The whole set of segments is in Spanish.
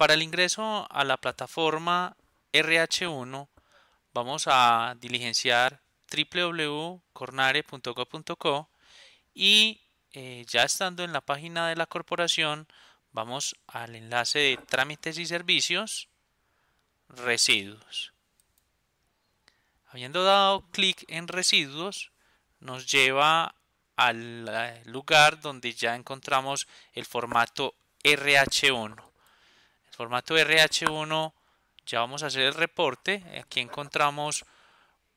Para el ingreso a la plataforma RH1 vamos a diligenciar www.cornare.gov.co y eh, ya estando en la página de la corporación vamos al enlace de trámites y servicios residuos. Habiendo dado clic en residuos nos lleva al eh, lugar donde ya encontramos el formato RH1 formato RH1 ya vamos a hacer el reporte. Aquí encontramos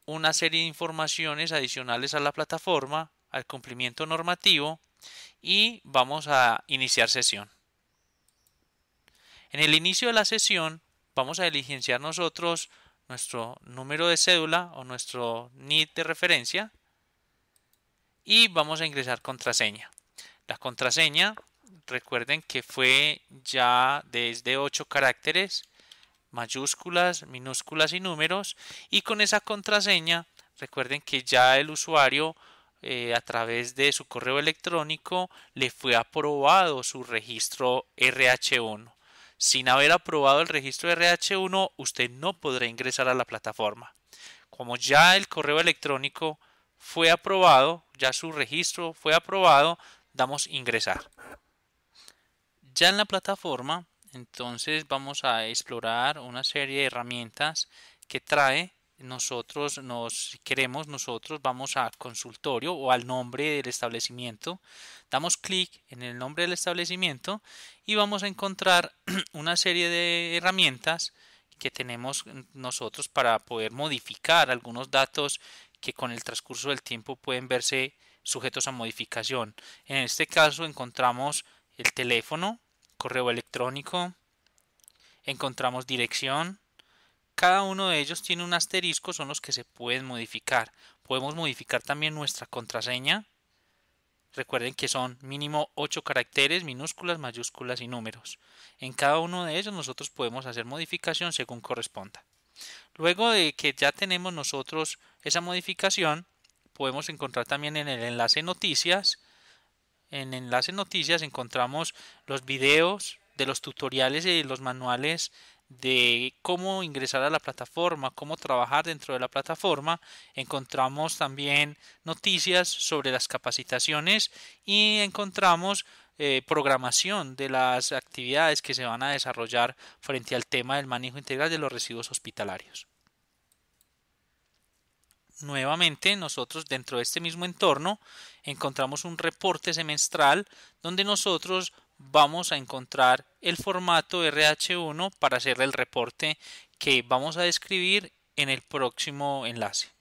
una serie de informaciones adicionales a la plataforma, al cumplimiento normativo y vamos a iniciar sesión. En el inicio de la sesión vamos a diligenciar nosotros nuestro número de cédula o nuestro NID de referencia y vamos a ingresar contraseña. La contraseña recuerden que fue ya desde 8 caracteres, mayúsculas, minúsculas y números. Y con esa contraseña, recuerden que ya el usuario eh, a través de su correo electrónico le fue aprobado su registro RH1. Sin haber aprobado el registro RH1, usted no podrá ingresar a la plataforma. Como ya el correo electrónico fue aprobado, ya su registro fue aprobado, damos ingresar. Ya en la plataforma, entonces vamos a explorar una serie de herramientas que trae nosotros nos si queremos nosotros vamos a consultorio o al nombre del establecimiento damos clic en el nombre del establecimiento y vamos a encontrar una serie de herramientas que tenemos nosotros para poder modificar algunos datos que con el transcurso del tiempo pueden verse sujetos a modificación en este caso encontramos el teléfono, correo electrónico, encontramos dirección. Cada uno de ellos tiene un asterisco, son los que se pueden modificar. Podemos modificar también nuestra contraseña. Recuerden que son mínimo 8 caracteres, minúsculas, mayúsculas y números. En cada uno de ellos nosotros podemos hacer modificación según corresponda. Luego de que ya tenemos nosotros esa modificación, podemos encontrar también en el enlace noticias en Enlace Noticias encontramos los videos de los tutoriales y los manuales de cómo ingresar a la plataforma, cómo trabajar dentro de la plataforma. Encontramos también noticias sobre las capacitaciones y encontramos eh, programación de las actividades que se van a desarrollar frente al tema del manejo integral de los residuos hospitalarios nuevamente nosotros dentro de este mismo entorno encontramos un reporte semestral donde nosotros vamos a encontrar el formato RH1 para hacer el reporte que vamos a describir en el próximo enlace.